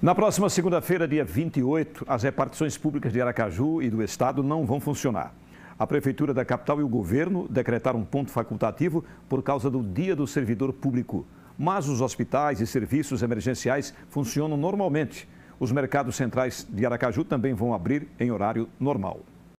Na próxima segunda-feira, dia 28, as repartições públicas de Aracaju e do Estado não vão funcionar. A Prefeitura da capital e o governo decretaram um ponto facultativo por causa do Dia do Servidor Público. Mas os hospitais e serviços emergenciais funcionam normalmente. Os mercados centrais de Aracaju também vão abrir em horário normal.